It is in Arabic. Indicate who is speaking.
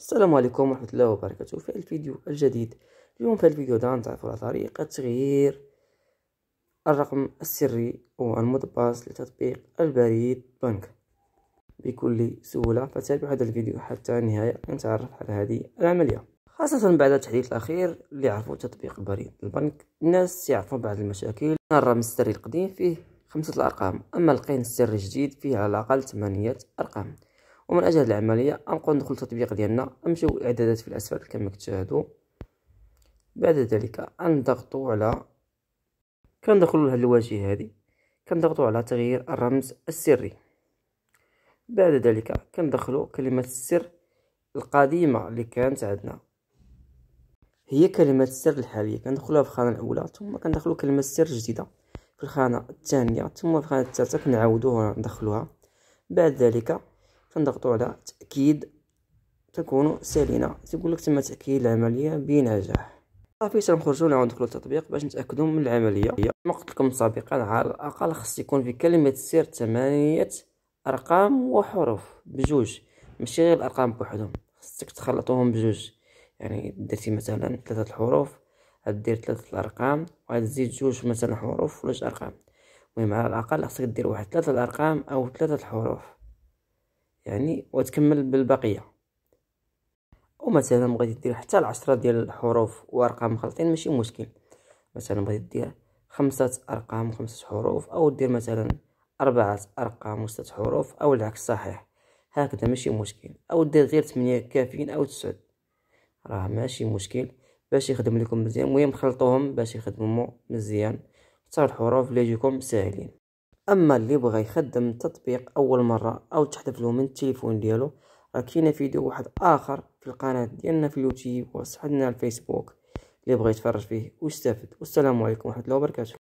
Speaker 1: السلام عليكم ورحمة الله وبركاته في الفيديو الجديد اليوم في الفيديو ده نتعرف على طريقة تغيير الرقم السري أو المضباط لتطبيق البريد بنك بكل سهولة فتابعوا هذا الفيديو حتى النهاية نتعرف على هذه العملية خاصة بعد التحديث الأخير اللي عرفوا تطبيق البريد البنك الناس يعرفوا بعض المشاكل الرقم السري القديم فيه خمسة الأرقام أما القين السري الجديد فيه على الأقل ثمانية أرقام ومن اجل هذه العمليه غنبقاو ندخل التطبيق ديالنا نمشيو الاعدادات في الاسفل كما كتشاهدوا بعد ذلك نضغطوا على كندخلوا لهاد الواجهه هذه كنضغطوا على تغيير الرمز السري بعد ذلك كندخلوا كلمه السر القديمه اللي كانت عندنا هي كلمه السر الحاليه كندخلوها في الخانه الاولى ثم كندخلوا كلمه السر الجديده في الخانه الثانيه ثم في الخانه الثالثه كنعاودوها ندخلوها بعد ذلك تنضغطو على تأكيد تكون سالينا تيقول لك تم تأكيد العملية بنجاح صافي سنخرجو نعاود ندخلو التطبيق باش نتأكدو من العملية كما قلت لكم سابقا على الأقل خص يكون في كلمة السر ثمانية أرقام وحروف بجوج ماشي غير الأرقام بوحدهم خصك تخلطوهم بجوج يعني درتي مثلا ثلاثة الحروف غدير ثلاثة الأرقام وغتزيد جوج مثلا حروف ولا أرقام المهم على الأقل خصك دير واحد ثلاثة الأرقام أو ثلاثة الحروف يعني وتكمل بالبقيه ومثلا بغيتي دير حتى العشرة ديال الحروف وارقام مخلطين ماشي مشكل مثلا بغيتي دير خمسة ارقام وخمسة حروف او دير مثلا اربعة ارقام وستة حروف او العكس صحيح هكذا ماشي مشكل او دير غير ثمانية كافيين او تسعة راه ماشي مشكل باش يخدم لكم مزيان المهم خلطوهم باش يخدموا مزيان حتى الحروف اللي يجيكم ساهلين اما اللي بغى يخدم التطبيق اول مره او له من التليفون ديالو راه كاين فيديو واحد اخر في القناه ديالنا في اليوتيوب على الفيسبوك اللي بغى يتفرج فيه ويستافد والسلام عليكم ورحمه الله وبركاته